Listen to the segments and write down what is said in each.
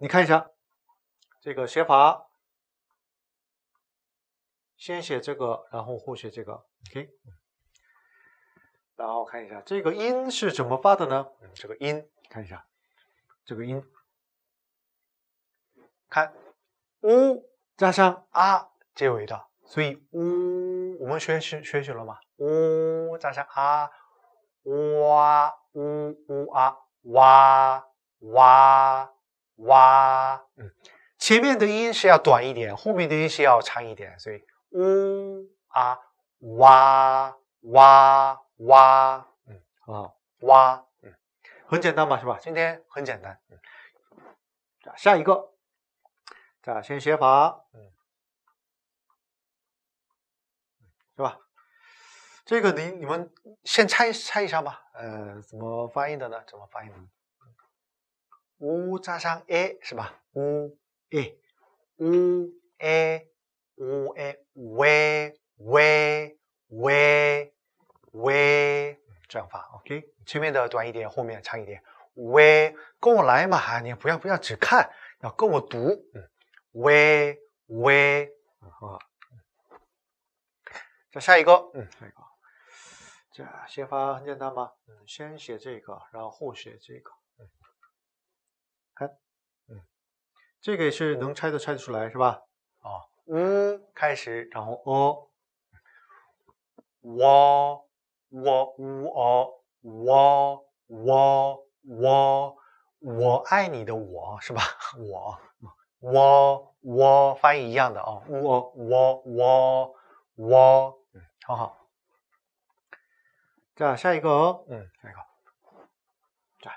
你看一下这个写法，先写这个，然后后写这个。OK，然后看一下这个音是怎么发的呢？嗯，这个音，看一下这个音，看，呜加上啊结尾的，所以呜，我们学习学习了吗？呜加上啊，哇呜呜啊，哇哇。哇，嗯，前面的音是要短一点，后面的音是要长一点，所以呜啊哇哇哇，嗯，很好，哇，嗯，很简单嘛，是吧？今天很简单，嗯，下一个，啊，先写法，嗯，是吧？这个你你们先猜猜一下吧，呃，怎么翻译的呢？怎么翻译呢？呜，加上 A 是吧？呜，A 呜，A 呜，A 喂喂喂喂，这样发 OK，前面的短一点，后面长一点。喂，跟我来嘛，你不要不要只看，要跟我读。嗯，喂喂，啊，好。再下一个，嗯，下一个，这写法很简单吧？嗯，先写这个，然后写这个。这个也是能拆的拆得出来是吧？啊呜，开始，然后呃。哇哇呜哦，哇哇哇，我爱你的我是吧？我哇哇，发音一样的啊呜哦哇哇哇，嗯，好这样下一个，嗯，下一个，样，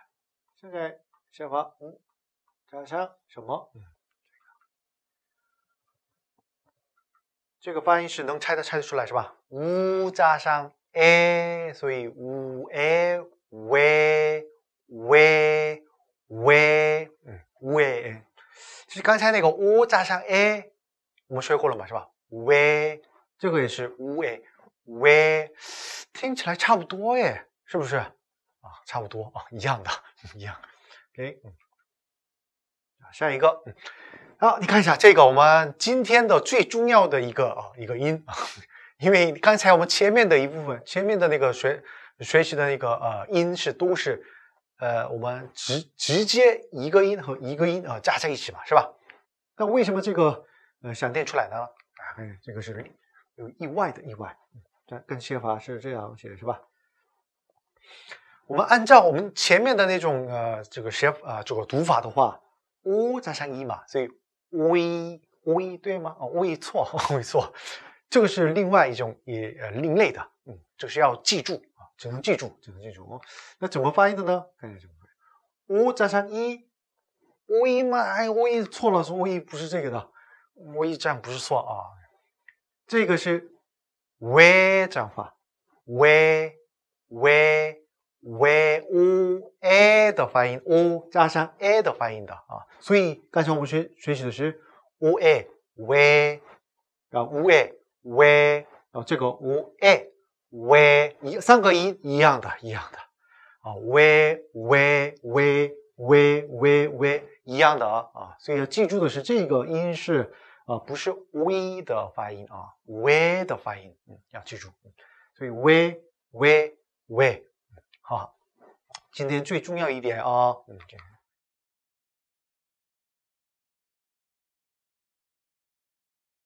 现在先发，嗯。扎上什么？嗯，这个发音是能拆的拆得出来是吧呜，扎上诶，所以呜诶喂喂喂，e 嗯 w 就是刚才那个呜，扎上诶，我们学过了嘛，是吧喂，这个也是呜诶喂，听起来差不多耶，是不是？啊，差不多啊，一样的，一样，哎，嗯。下一个，好，你看一下这个，我们今天的最重要的一个啊，一个音，因为刚才我们前面的一部分，前面的那个学学习的那个呃音是都是呃，我们直直接一个音和一个音啊加在一起嘛，是吧？那为什么这个呃闪电出来呢？啊、这个是有意外的意外，这跟写法是这样写是吧？我们按照我们前面的那种呃这个写啊这个读法的话。u 加上一嘛，所以 ui 对吗？哦 u 错 u 错，这个是另外一种也呃另类的，嗯，就是要记住啊，只能记住，只能记住哦。那怎么发音的呢？看一下怎么发，u 加上一，u i 吗？i ui 错了，是 u 不是这个的，ui 这样不是错啊，这个是 we 这样发，we we we u。a 的发音 o 加上 a 的发音的啊，所以刚才我们学学习的是 oa w 啊，oa w 然啊，这个 oa w 一三个音一样的，一样的啊，we we we w w w 一样的啊，所以要记住的是这个音是啊，不是 v 的发音啊，v 的发音嗯，要记住，所以 we w w 好。今天最重要一点啊。嗯